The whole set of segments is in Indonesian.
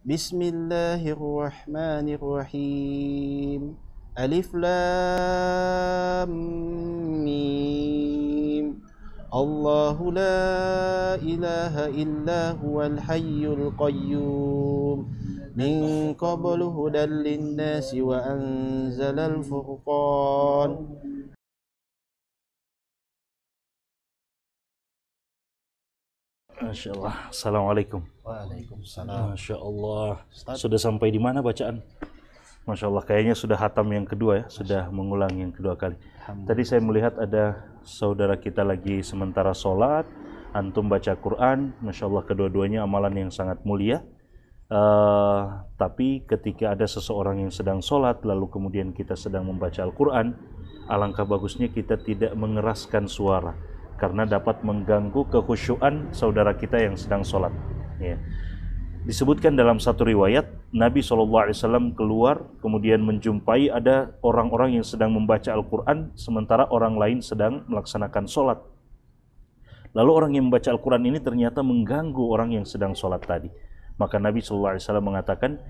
بسم الله الرحمن الرحيم ألف لام ميم الله لا إله إلا هو الحي القيوم من قبل هدى للناس وأنزل الفرقان Masya Allah. Assalamualaikum. Waalaikumsalam. Masya Allah. Sudah sampai di mana bacaan? Masya Allah. Kayaknya sudah hatam yang kedua ya. Sudah mengulang yang kedua kali. Tadi saya melihat ada saudara kita lagi sementara sholat. Antum baca Quran. Masya Allah kedua-duanya amalan yang sangat mulia. Uh, tapi ketika ada seseorang yang sedang sholat lalu kemudian kita sedang membaca Al-Quran alangkah bagusnya kita tidak mengeraskan suara karena dapat mengganggu kekhusyuan saudara kita yang sedang sholat. Ya. Disebutkan dalam satu riwayat, Nabi SAW keluar kemudian menjumpai ada orang-orang yang sedang membaca Al-Quran sementara orang lain sedang melaksanakan sholat. Lalu orang yang membaca Al-Quran ini ternyata mengganggu orang yang sedang sholat tadi. Maka Nabi SAW mengatakan,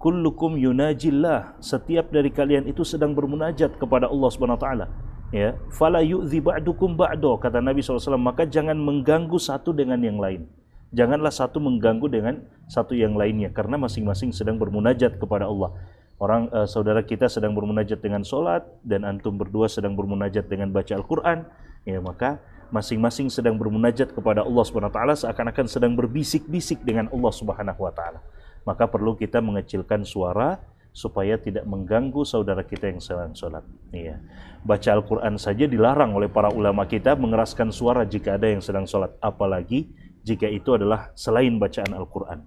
Kullukum yunajillah, setiap dari kalian itu sedang bermunajat kepada Allah Subhanahu Wa Taala ya fala yu'dhi ba'dukum ba'do kata Nabi SAW maka jangan mengganggu satu dengan yang lain janganlah satu mengganggu dengan satu yang lainnya karena masing-masing sedang bermunajat kepada Allah orang uh, saudara kita sedang bermunajat dengan sholat dan antum berdua sedang bermunajat dengan baca Al-Quran ya maka masing-masing sedang bermunajat kepada Allah Subhanahu wa taala seakan-akan sedang berbisik-bisik dengan Allah Subhanahu wa taala maka perlu kita mengecilkan suara supaya tidak mengganggu saudara kita yang sedang sholat. Iya. Baca Al-Quran saja dilarang oleh para ulama kita mengeraskan suara jika ada yang sedang sholat. Apalagi jika itu adalah selain bacaan Al-Quran.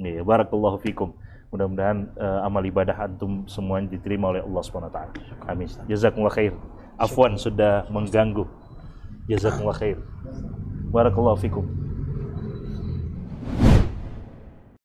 Iya. Barakallahu fikum. Mudah-mudahan uh, amal ibadah antum semua diterima oleh Allah SWT. Amin. Jazakumullah khair. Afwan sudah mengganggu. Jazakumullah khair. Barakallahu fikum.